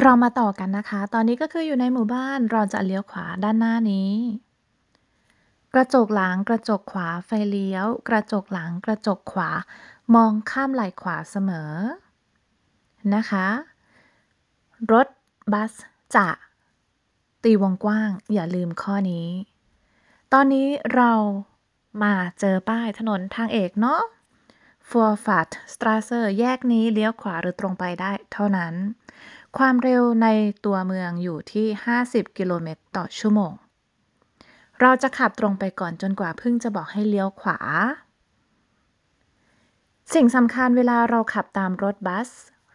เรามาต่อกันนะคะ ตอนนี้ก็คืออยู่ในหมู่บ้าน เราจะเลี้ยวขวาด้านหน้านี้ กระจกหลังกระจกขวาไฟเลี้ยว กระจกหลังกระจกขวามองข้ามไหล่ขวาเสมอนะคะ รถ บัสจะ ตีวงกว้างอย่าลืมข้อนี้ ตอนนี้เรามาเจอป้ายถนนทางเอกเนาะฟัวฟัตสตราเซอร์แยกนี้เลี้ยวขวาหรือตรงไปได้เท่านั้นความเร็วในตัวเมืองอยู่ที่ 50 กิโลเมตร ต่อชั่วโมง เราจะขับตรงไปก่อนจนกว่าพึ่งจะบอกให้เลี้ยวขวา สิ่งสำคัญเวลาเราขับตามรถบัส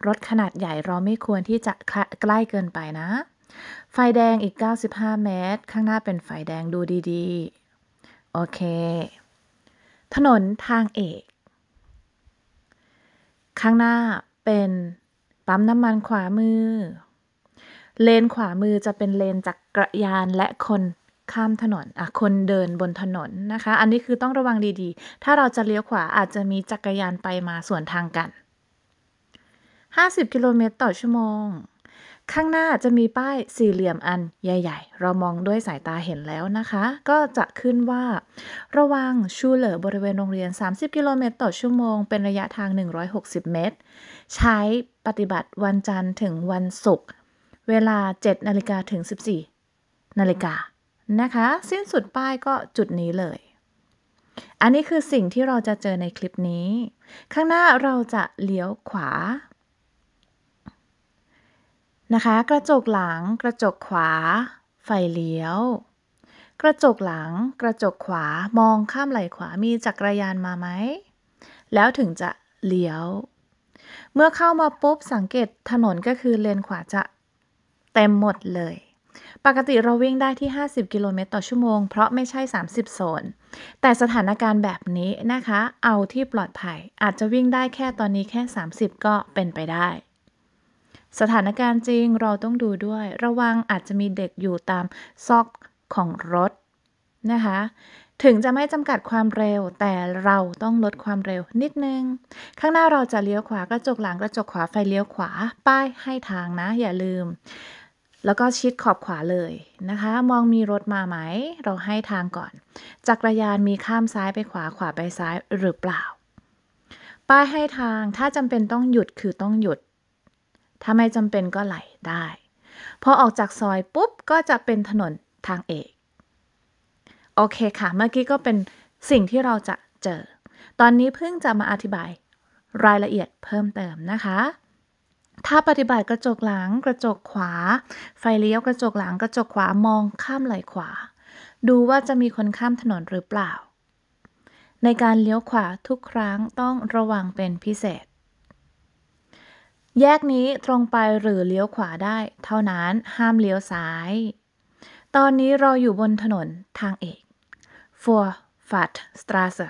รถขนาดใหญ่เราไม่ควรที่จะใกล้เกินไปนะ ไฟแดงอีก 95 เมตร ข้างหน้าเป็นไฟแดงดูดีๆ โอเค ถนนทางเอก ข้างหน้าเป็นปั๊มน้ำมันขวามือ เลนขวามือจะเป็นเลนจักกรยานและคนข้ามถนนอ่ะคนเดินบนถนนนะคะ อันนี้คือต้องระวังดีๆ ถ้าเราจะเลี้ยวขวาอาจจะมีจักรยานไปมาสวนทางกัน 50กิโลเมตรต่อชั่วโมงข้างหน้าจะมีป้ายสี่เหลี่ยมอัน ใหญ่ ๆ เรามองด้วยสายตาเห็นแล้วนะคะ ก็จะขึ้นว่า ระวังชูเหลอบริเวณโรงเรียน 30 กิโลเมตรต่อชั่วโมง เป็นระยะทาง 160 เมตร ใช้ปฏิบัติวันจันทร์ถึงวันศุกร์เวลา 7นาฬิกาถึง 14นาฬิกานะคะ สิ้นสุดป้ายก็จุดนี้เลย อันนี้คือสิ่งที่เราจะเจอในคลิปนี้ ข้างหน้าเราจะเลี้ยวขวานะคะกระจกหลังกระจกขวา ไฟเลี้ยว กระจกหลังกระจกขวามองข้ามไหล่ขวามีจักรยานมาไหมแล้วถึงจะเลี้ยว เมื่อเข้ามาปุ๊บสังเกตถนนก็คือเลนขวาจะเต็มหมดเลย ปกติเราวิ่งได้ที่ 50 กิโลเมตรต่อชั่วโมงเพราะไม่ใช่ 30 โซน แต่สถานการณ์แบบนี้นะคะ เอาที่ปลอดภัย อาจจะวิ่งได้แค่ตอนนี้แค่ 30 ก็เป็นไปได้สถานการณ์จริงเราต้องดูด้วยระวังอาจจะมีเด็กอยู่ตามซอกของรถนะคะถึงจะไม่จำกัดความเร็วแต่เราต้องลดความเร็วนิดนึง ข้างหน้าเราจะเลี้ยวขวากระจกหลังกระจกขวาไฟเลี้ยวขวา ป้ายให้ทางนะ อย่าลืม แล้วก็ชิดขอบขวาเลยนะคะมองมีรถมาไหมเราให้ทางก่อน จักรยานมีข้ามซ้ายไปขวาขวาไปซ้ายหรือเปล่า ป้ายให้ทางถ้าจำเป็นต้องหยุดคือต้องหยุดถ้าไม่จำเป็นก็ไหลได้พอออกจากซอยปุ๊บก็จะเป็นถนนทางเอกโอเคค่ะเมื่อกี้ก็เป็นสิ่งที่เราจะเจอ ตอนนี้เพิ่งจะมาอธิบายรายละเอียดเพิ่มเติมนะคะ ถ้าปฏิบัติกระจกหลังกระจกขวา ไฟเลี้ยวกระจกหลังกระจกขวามองข้ามไหลขวา ดูว่าจะมีคนข้ามถนนหรือเปล่า ในการเลี้ยวขวาทุกครั้งต้องระวังเป็นพิเศษแยกนี้ตรงไปหรือเลี้ยวขวาได้ เท่านั้นห้ามเลี้ยวซ้าย ตอนนี้เราอยู่บนถนนทางเอก for fat s t r a s e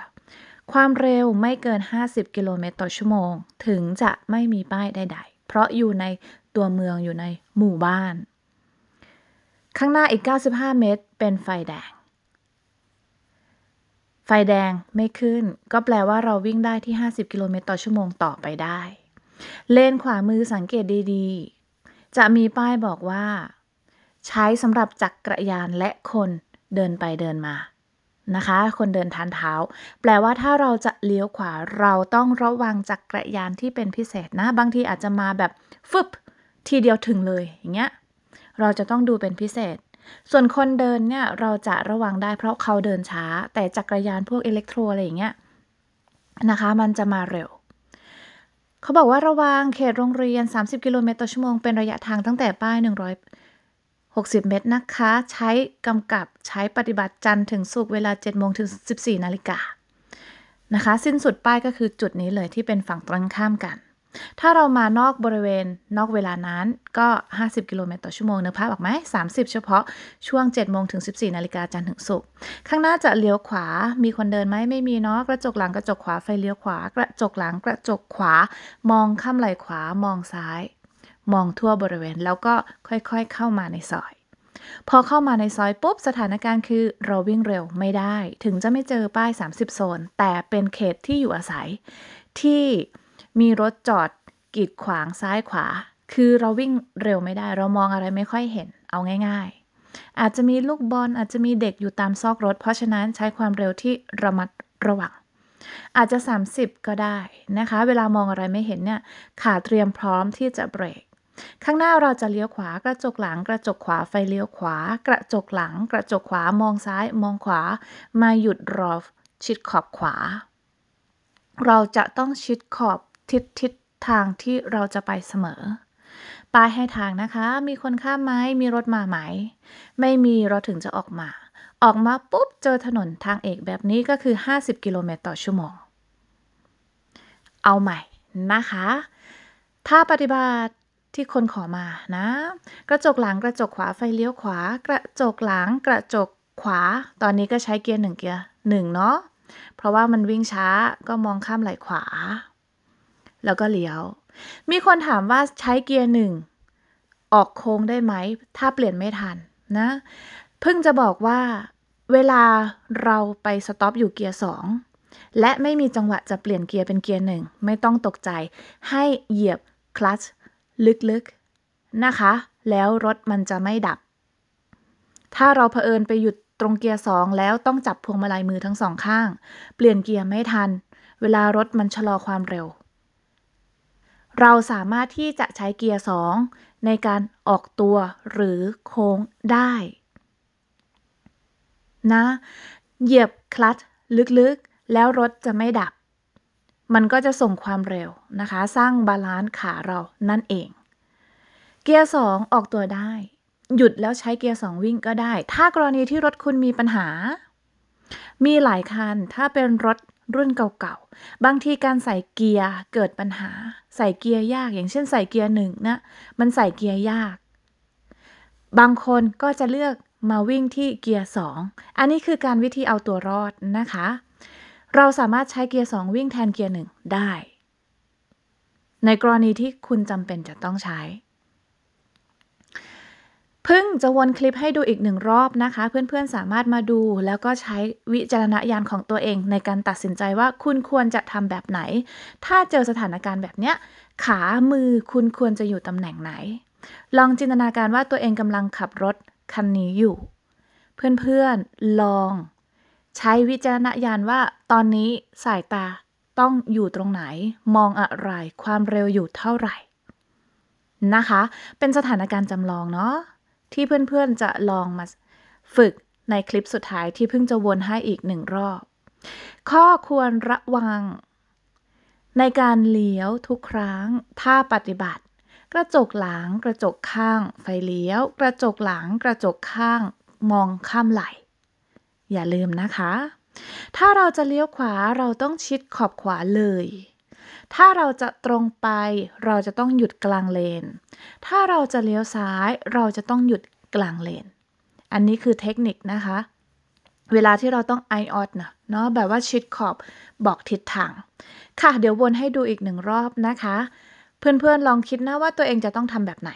ความเร็วไม่เกิน 50 กิโลเมตรต่อชั่วโมงถึงจะไม่มีป้ายใด ๆ เพราะอยู่ในตัวเมืองอยู่ในหมู่บ้าน ข้างหน้าอีก 95 เมตรเป็นไฟแดง ไฟแดงไม่ขึ้น ก็แปลว่าเราวิ่งได้ที่ 50กิโลเมตรต่อชั่วโมงต่อไปได้เลนขวามือสังเกตดีๆ จะมีป้ายบอกว่า ใช้สำหรับจักรยานและคนเดินไปเดินมานะคะ คนเดินทานเท้า แปลว่าถ้าเราจะเลี้ยวขวาเราต้องระวังจักรยานที่เป็นพิเศษนะ บางที อาจจะมาแบบฟึบทีเดียวถึงเลยอย่างเงี้ยเราจะต้องดูเป็นพิเศษ ส่วนคนเดินเนี่ยเราจะระวังได้เพราะเขาเดินช้า แต่จักรยานพวกอิเล็กโทรอะไรอย่างเงี้ยนะคะมันจะมาเร็วเขาบอกว่าระวังเขตโรงเรียน 30 กิโลเมตรต่อชั่วโมงเป็นระยะทางตั้งแต่ป้าย160 เมตรนะคะ ใช้กำกับใช้ปฏิบัติจันทร์ถึงศุกร์เวลา7โมงถึง 14นาฬิกานะคะ สิ้นสุดป้ายก็คือจุดนี้เลยที่เป็นฝั่งตรงข้ามกันถ้าเรามานอกบริเวณนอกเวลานั้นก็ 50กิโลเมตรต่อชั่วโมงนึกภาพออกไหม30 เฉพาะช่วง7โมงถึง14นาฬิกาจันทร์ถึงศุกร์ข้างหน้าจะเลี้ยวขวา มีคนเดินไหมไม่มีเนาะกระจกหลังกระจกขวาไฟเลี้ยวขวากระจกหลังกระจกขวา มองข้ามไหลขวามองซ้าย มองทั่วบริเวณแล้วก็ค่อย ๆเข้ามาในซอย พอเข้ามาในซอยปุ๊บสถานการณ์คือ เราวิ่งเร็วไม่ได้ถึงจะไม่เจอป้าย30 โซน แต่เป็นเขตที่อยู่อาศัยที่มีรถจอดกีดขวางซ้ายขวา คือเราวิ่งเร็วไม่ได้ เรามองอะไรไม่ค่อยเห็น เอาง่าย ๆ อาจจะมีลูกบอลอาจจะมีเด็กอยู่ตามซอกรถ เพราะฉะนั้นใช้ความเร็วที่ระมัดระวัง อาจจะ 30 ก็ได้นะคะ เวลามองอะไรไม่เห็นเนี่ย ขาเตรียมพร้อมที่จะเบรก ข้างหน้าเราจะเลี้ยวขวากระจกหลัง กระจกขวาไฟเลี้ยวขวา กระจกหลัง กระจกขวามองซ้ายมองขวามาหยุดรอชิดขอบขวา เราจะต้องชิดขอบทิศทิศทางที่เราจะไปเสมอป้ายให้ทางนะคะ มีคนข้ามไหมมีรถมาไหม ไม่มีเราถึงจะออกมา ออกมาปุ๊บ เจอถนนทางเอกแบบนี้ก็คือ 50กิโลเมตรต่อชั่วโมง เอาใหม่นะคะ ถ้าปฏิบัติที่คนขอมานะ กระจกหลังกระจกขวา ไฟเลี้ยวขวา กระจกหลังกระจกขวา ตอนนี้ก็ใช้เกียร์หนึ่งเกียร์หนึ่งเนาะ เพราะว่ามันวิ่งช้า ก็มองข้ามไหลขวาแล้วก็เลี้ยวมีคนถามว่าใช้เกียร์หนึ่งออกโค้งได้ไหม ถ้าเปลี่ยนไม่ทันนะ เพิ่งจะบอกว่า เวลาเราไปสต็อปอยู่เกียร์สอง และไม่มีจังหวะ จะเปลี่ยนเกียร์เป็นเกียร์หนึ่ง ไม่ต้องตกใจ ให้เหยียบ คลัตช์ลึกๆ นะคะ แล้วรถมันจะไม่ดับ ถ้าเราเผอิญไปหยุดตรงเกียร์สองแล้วต้องจับพวงมาลัยมือทั้งสองข้าง เปลี่ยนเกียร์ไม่ทัน เวลารถมันชะลอความเร็วเราสามารถที่จะใช้เกียร์2ในการออกตัวหรือโค้งได้นะเหยียบคลัตช์ลึกๆ แล้วรถจะไม่ดับ มันก็จะส่งความเร็วนะคะ สร้างบาลานซ์ขาเรานั่นเอง เกียร์2ออกตัวได้ หยุดแล้วใช้เกียร์2วิ่งก็ได้ ถ้ากรณีที่รถคุณมีปัญหา มีหลายคัน ถ้าเป็นรถรุ่นเก่าๆ บางทีการใส่เกียร์เกิดปัญหา ใส่เกียร์ยาก อย่างเช่นใส่เกียร์หนึ่งนะ มันใส่เกียร์ยาก บางคนก็จะเลือกมาวิ่งที่เกียร์สอง อันนี้คือการวิธีเอาตัวรอดนะคะ เราสามารถใช้เกียร์สองวิ่งแทนเกียร์หนึ่งได้ ในกรณีที่คุณจำเป็นจะต้องใช้พึ่งจะวนคลิปให้ดูอีกหนึ่งรอบนะคะ เพื่อนๆสามารถมาดูแล้วก็ใช้วิจารณญาณของตัวเองในการตัดสินใจว่าคุณควรจะทำแบบไหน ถ้าเจอสถานการณ์แบบเนี้ยขามือคุณควรจะอยู่ตำแหน่งไหน ลองจินตนาการว่าตัวเองกำลังขับรถคันนี้อยู่ เพื่อนๆ ลองใช้วิจารณญาณว่าตอนนี้สายตาต้องอยู่ตรงไหน มองอะไรความเร็วอยู่เท่าไหร่ นะคะ เป็นสถานการณ์จำลองเนาะที่เพื่อนๆจะลองมาฝึกในคลิปสุดท้ายที่เพิ่งจะวนให้อีกหนึ่งรอบ ข้อควรระวัง ในการเลี้ยวทุกครั้งถ้าปฏิบัติ กระจกหลัง กระจกข้าง ไฟเลี้ยว กระจกหลัง กระจกข้าง มองข้ามไหล อย่าลืมนะคะ ถ้าเราจะเลี้ยวขวาเราต้องชิดขอบขวาเลยถ้าเราจะตรงไปเราจะต้องหยุดกลางเลน ถ้าเราจะเลี้ยวซ้ายเราจะต้องหยุดกลางเลน อันนี้คือเทคนิคนะคะ เวลาที่เราต้องไอออดนะเนาะแบบว่าชิดขอบบอกทิศทาง ค่ะเดี๋ยววนให้ดูอีกหนึ่งรอบนะคะ เพื่อนๆลองคิดนะว่าตัวเองจะต้องทำแบบไหน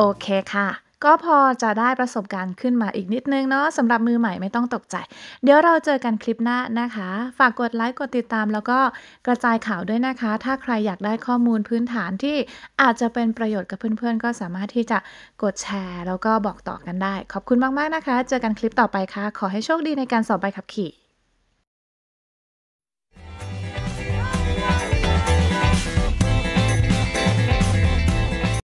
โอเคค่ะ ก็พอจะได้ประสบการณ์ขึ้นมาอีกนิดนึงเนาะสำหรับมือใหม่ไม่ต้องตกใจ เดี๋ยวเราเจอกันคลิปหน้านะคะ ฝากกดไลค์กดติดตามแล้วก็กระจายข่าวด้วยนะคะ ถ้าใครอยากได้ข้อมูลพื้นฐานที่อาจจะเป็นประโยชน์กับเพื่อนๆ ก็สามารถที่จะกดแชร์แล้วก็บอกต่อกันได้ ขอบคุณมากๆนะคะ เจอกันคลิปต่อไปค่ะขอให้โชคดีในการสอบใบขับขี่